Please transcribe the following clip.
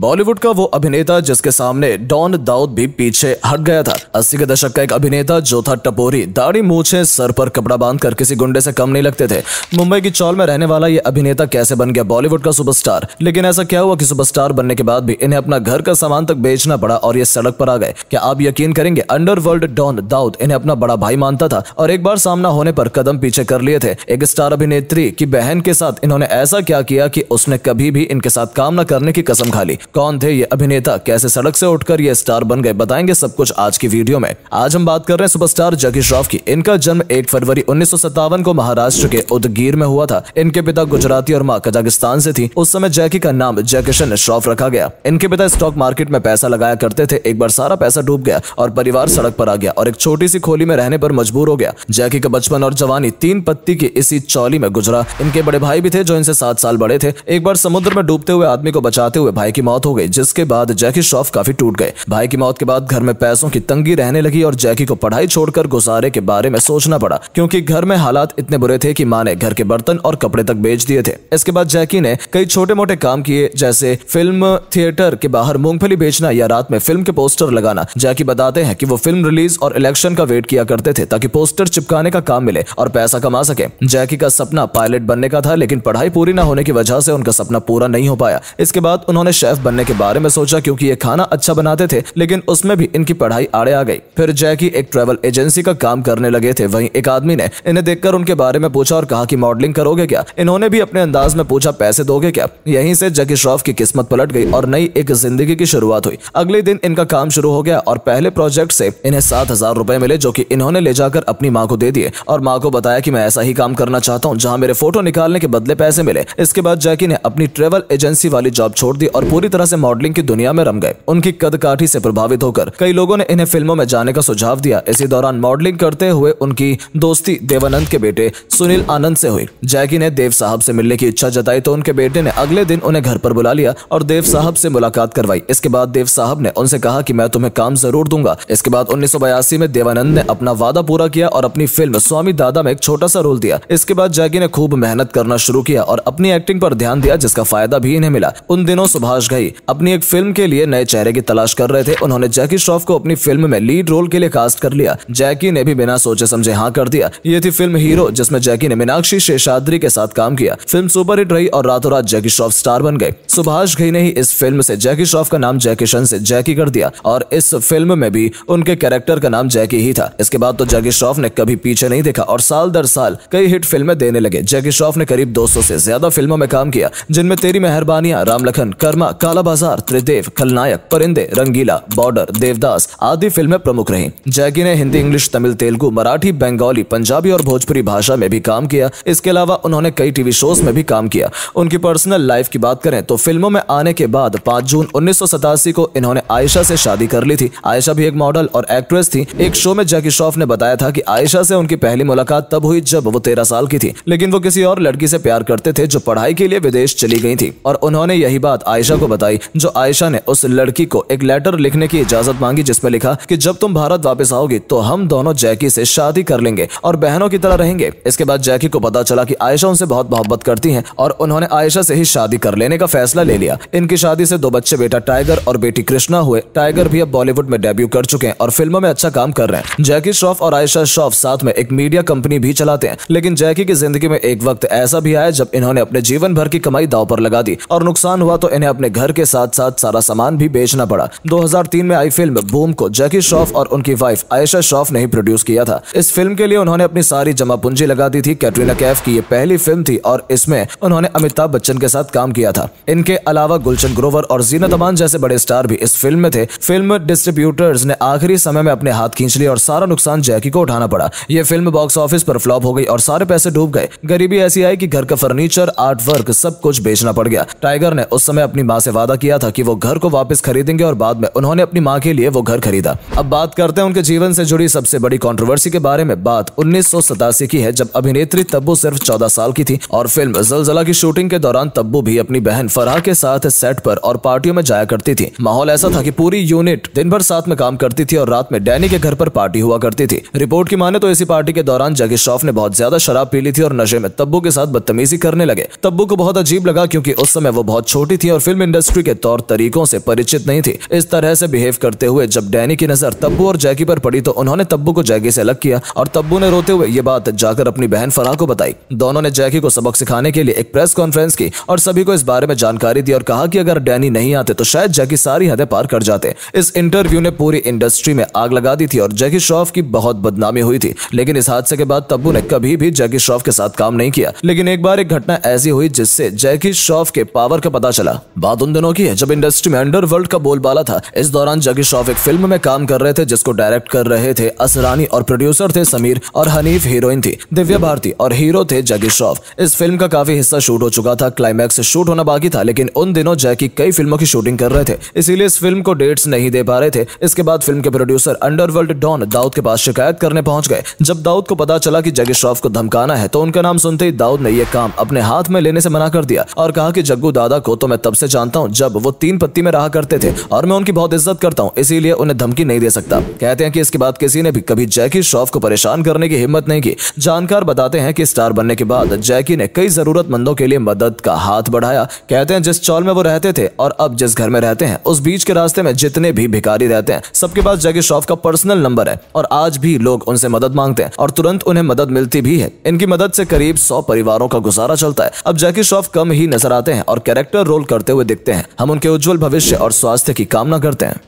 बॉलीवुड का वो अभिनेता जिसके सामने डॉन दाऊद भी पीछे हट गया था अस्सी के दशक का एक अभिनेता जो था टपोरी दाढ़ी मूछे सर पर कपड़ा बांध कर किसी गुंडे से कम नहीं लगते थे मुंबई की चौल में रहने वाला ये अभिनेता कैसे बन गया बॉलीवुड का सुपरस्टार लेकिन ऐसा क्या हुआ कि सुपरस्टार बनने के बाद भी इन्हें अपना घर का सामान तक बेचना पड़ा और ये सड़क पर आ गए क्या आप यकीन करेंगे अंडरवर्ल्ड डॉन दाऊद इन्हें अपना बड़ा भाई मानता था और एक बार सामना होने पर कदम पीछे कर लिए थे एक स्टार अभिनेत्री की बहन के साथ इन्होंने ऐसा क्या किया कि उसने कभी भी इनके साथ काम न करने की कसम खा ली कौन थे ये अभिनेता कैसे सड़क से उठकर ये स्टार बन गए बताएंगे सब कुछ आज की वीडियो में आज हम बात कर रहे हैं सुपरस्टार जगी श्रॉफ की इनका जन्म एक फरवरी उन्नीस को महाराष्ट्र के उदगीर में हुआ था इनके पिता गुजराती और माँ कजाकिस्तान से थी उस समय जैकी का नाम जयकिशन श्रॉफ रखा गया इनके पिता स्टॉक मार्केट में पैसा लगाया करते थे एक बार सारा पैसा डूब गया और परिवार सड़क पर आ गया और एक छोटी सी खोली में रहने पर मजबूर हो गया जैकी का बचपन और जवानी तीन पत्ती की इसी चौली में गुजरा इनके बड़े भाई भी थे जो इनसे सात साल बड़े थे एक बार समुद्र में डूबते हुए आदमी को बचाते हुए भाई की मौत मौत हो गई जिसके बाद जैकी श्रॉफ काफी टूट गए भाई की मौत के बाद घर में पैसों की तंगी रहने लगी और जैकी को पढ़ाई छोड़कर गुजारे के बारे में सोचना पड़ा क्योंकि घर में हालात इतने बुरे थे कि माँ ने घर के बर्तन और कपड़े तक बेच दिए थे इसके बाद जैकी ने कई छोटे मोटे काम किए जैसे फिल्म थिएटर के बाहर मूंगफली बेचना या रात में फिल्म के पोस्टर लगाना जैकी बताते हैं की वो फिल्म रिलीज और इलेक्शन का वेट किया करते थे ताकि पोस्टर चिपकाने का काम मिले और पैसा कमा सके जैकी का सपना पायलट बनने का था लेकिन पढ़ाई पूरी न होने की वजह से उनका सपना पूरा नहीं हो पाया इसके बाद उन्होंने शेफ शेफ बनने के बारे में सोचा क्योंकि ये खाना अच्छा बनाते थे लेकिन उसमें भी इनकी पढ़ाई आड़े आ गई फिर जैकी एक ट्रेवल एजेंसी का काम करने लगे थे वहीं एक आदमी ने इन्हें देखकर उनके बारे में पूछा और कहा कि मॉडलिंग करोगे क्या इन्होंने भी अपने अंदाज में पूछा पैसे दोगे क्या यहीं से जैकी श्रॉफ की किस्मत पलट गई और नई एक जिंदगी की शुरुआत हुई अगले दिन इनका काम शुरू हो गया और पहले प्रोजेक्ट से इन्हें सात हजार रूपए मिले जो कि इन्होंने ले जाकर अपनी माँ को दे दिए और माँ को बताया कि मैं ऐसा ही काम करना चाहता हूँ जहाँ मेरे फोटो निकालने के बदले पैसे मिले इसके बाद जैकी ने अपनी ट्रेवल एजेंसी वाली जॉब छोड़ दी और पूरी पूरी तरह से मॉडलिंग की दुनिया में रम गए उनकी कद काठी से प्रभावित होकर कई लोगों ने इन्हें फिल्मों में जाने का सुझाव दिया इसी दौरान मॉडलिंग करते हुए उनकी दोस्ती देवानंद के बेटे सुनील आनंद से हुई जैकी ने देव साहब से मिलने की इच्छा जताई तो उनके बेटे ने अगले दिन उन्हें घर पर बुला लिया और देव साहब से मुलाकात करवाई इसके बाद देव साहब ने उनसे कहा कि मैं तुम्हें काम जरूर दूंगा इसके बाद उन्नीस में देवानंद ने अपना वादा पूरा किया और अपनी फिल्म स्वामी दादा में एक छोटा सा रोल दिया इसके बाद जैकी ने खूब मेहनत करना शुरू किया और अपनी एक्टिंग पर ध्यान दिया जिसका फायदा भी इन्हें मिला उन दिनों सुभाष गई अपनी एक फिल्म के लिए नए चेहरे की तलाश कर रहे थे उन्होंने जैकी श्रॉफ को अपनी फिल्म में लीड रोल के लिए कास्ट कर लिया जैकी ने भी बिना सोचे समझे हाँ कर दिया ये थी फिल्म हीरो जिसमें जैकी ने मीनाक्षी शेषाद्री के साथ काम किया फिल्म सुपरहिट रही और रातों रात जैकी श्रॉफ स्टार बन गए सुभाष घई ने ही इस फिल्म से जैकी श्रॉफ का नाम जैकिशन से जैकी कर दिया और इस फिल्म में भी उनके कैरेक्टर का नाम जैकी ही था इसके बाद तो जैकी श्रॉफ ने कभी पीछे नहीं देखा और साल दर साल कई हिट फिल्में देने लगे जैकी श्रॉफ ने करीब 200 से ज्यादा फिल्मों में काम किया जिनमें तेरी मेहरबानियां रामलखन कर्मा काला बाजार त्रिदेव खलनायक परिंदे रंगीला बॉर्डर देवदास आदि फिल्में प्रमुख रही जैकी ने हिंदी इंग्लिश तमिल तेलुगु मराठी बंगाली पंजाबी और भोजपुरी भाषा में भी काम किया इसके अलावा उन्होंने कई टीवी शोज में भी काम किया उनकी पर्सनल लाइफ की बात करें तो फिल्मों में आने के बाद पाँच जून उन्नीस को इन्होंने आयशा से शादी कर ली थी आयशा भी एक मॉडल और एक्ट्रेस थी एक शो में जैकी श्रॉफ ने बताया था की आयशा से उनकी पहली मुलाकात तब हुई जब वो तेरह साल की थी लेकिन वो किसी और लड़की से प्यार करते थे जो पढ़ाई के लिए विदेश चली गई थी और उन्होंने यही बात आयशा को बताई जो आयशा ने उस लड़की को एक लेटर लिखने की इजाजत मांगी जिसमें लिखा कि जब तुम भारत वापस आओगी तो हम दोनों जैकी से शादी कर लेंगे और बहनों की तरह रहेंगे इसके बाद जैकी को पता चला कि आयशा उनसे बहुत मोहब्बत करती है और उन्होंने आयशा से ही शादी कर लेने का फैसला ले लिया इनकी शादी से दो बच्चे बेटा टाइगर और बेटी कृष्णा हुए टाइगर भी अब बॉलीवुड में डेब्यू कर चुके हैं और फिल्मों में अच्छा काम कर रहे हैं जैकी श्रॉफ और आयशा श्रॉफ साथ में एक मीडिया कंपनी भी चलाते हैं लेकिन जैकी की जिंदगी में एक वक्त ऐसा भी आया जब इन्होंने अपने जीवन भर की कमाई दाव पर लगा दी और नुकसान हुआ तो इन्हें अपने घर घर के साथ साथ सारा सामान भी बेचना पड़ा 2003 में आई फिल्म बूम को जैकी श्रॉफ और उनकी वाइफ आयशा श्रॉफ ने ही प्रोड्यूस किया था इस फिल्म के लिए उन्होंने अपनी सारी जमा पूंजी लगा दी थी कैटरीना कैफ की ये पहली फिल्म थी और इसमें उन्होंने अमिताभ बच्चन के साथ काम किया था इनके अलावा गुलशन ग्रोवर और जीना तमान जैसे बड़े स्टार भी इस फिल्म में थे फिल्म डिस्ट्रीब्यूटर्स ने आखिरी समय में अपने हाथ खींच लिया और सारा नुकसान जैकी को उठाना पड़ा ये फिल्म बॉक्स ऑफिस पर फ्लॉप हो गई और सारे पैसे डूब गए गरीबी ऐसी आई कि घर का फर्नीचर आर्ट वर्क सब कुछ बेचना पड़ गया टाइगर ने उस समय अपनी माँ से वादा किया था कि वो घर को वापस खरीदेंगे और बाद में उन्होंने अपनी माँ के लिए वो घर खरीदा अब बात करते हैं उनके जीवन से जुड़ी सबसे बड़ी कंट्रोवर्सी के बारे में बात उन्नीस की है जब अभिनेत्री तब्बू सिर्फ चौदह साल की थी और फिल्म जलजला की शूटिंग के दौरान तब्बू भी अपनी बहन फराह के साथ सेट पर और पार्टियों में जाया करती थी माहौल ऐसा था की पूरी यूनिट दिन भर साथ में काम करती थी और रात में डैनी के घर पर पार्टी हुआ करती थी रिपोर्ट की माने तो इसी पार्टी के दौरान जगी श्रॉफ ने बहुत ज्यादा शराब पी ली थी और नशे में तब्बू के साथ बदतमीजी करने लगे तब्बू को बहुत अजीब लगा क्योंकि उस समय वो बहुत छोटी थी और फिल्म इंडस्ट्री केमिस्ट्री के तौर तरीकों से परिचित नहीं थी इस तरह से बिहेव करते हुए जब डैनी की नजर तब्बू और जैकी पर पड़ी तो उन्होंने तब्बू को जैकी से अलग किया और तब्बू ने रोते हुए ये बात जाकर अपनी बहन फराह को बताई दोनों ने जैकी को सबक सिखाने के लिए एक प्रेस कॉन्फ्रेंस की और सभी को इस बारे में जानकारी दी और कहा की अगर डैनी नहीं आते तो शायद जैकी सारी हदें पार कर जाते इस इंटरव्यू ने पूरी इंडस्ट्री में आग लगा दी थी और जैकी श्रॉफ की बहुत बदनामी हुई थी लेकिन इस हादसे के बाद तब्बू ने कभी भी जैकी श्रॉफ के साथ काम नहीं किया लेकिन एक बार एक घटना ऐसी हुई जिससे जैकी श्रॉफ के पावर का पता चला बात उन दिनों की है जब इंडस्ट्री में अंडरवर्ल्ड का बोलबाला था इस दौरान जगी श्रॉफ एक फिल्म में काम कर रहे थे जिसको डायरेक्ट कर रहे थे असरानी और प्रोड्यूसर थे समीर और हनीफ हीरोइन थी दिव्या भारती और हीरो थे जगी श्रॉफ इस फिल्म का काफी हिस्सा शूट हो चुका था क्लाइमैक्स शूट होना बाकी था लेकिन उन दिनों जैकी कई फिल्मों की शूटिंग कर रहे थे इसीलिए इस फिल्म को डेट्स नहीं दे पा रहे थे इसके बाद फिल्म के प्रोड्यूसर अंडरवर्ल्ड डॉन दाऊद के पास शिकायत करने पहुंच गए जब दाऊद को पता चला कि जगी श्रॉफ को धमकाना है तो उनका नाम सुनते ही दाऊद ने यह काम अपने हाथ में लेने से मना कर दिया और कहा कि जग्गू दादा को तो मैं तब से जानता चाहता हूँ जब वो तीन पत्ती में रहा करते थे और मैं उनकी बहुत इज्जत करता हूँ इसीलिए उन्हें धमकी नहीं दे सकता कहते हैं कि इसके बाद किसी ने भी कभी जैकी श्रॉफ को परेशान करने की हिम्मत नहीं की जानकार बताते हैं कि स्टार बनने के बाद जैकी ने कई जरूरतमंदों के लिए मदद का हाथ बढ़ाया कहते हैं जिस चौल में वो रहते थे और अब जिस घर में रहते हैं उस बीच के रास्ते में जितने भी भिखारी रहते हैं सबके पास जैकी श्रॉफ का पर्सनल नंबर है और आज भी लोग उनसे मदद मांगते हैं और तुरंत उन्हें मदद मिलती भी है इनकी मदद से करीब सौ परिवारों का गुजारा चलता है अब जैकी श्रॉफ कम ही नजर आते हैं और कैरेक्टर रोल करते हुए दिखते देखते हैं हम उनके उज्जवल भविष्य और स्वास्थ्य की कामना करते हैं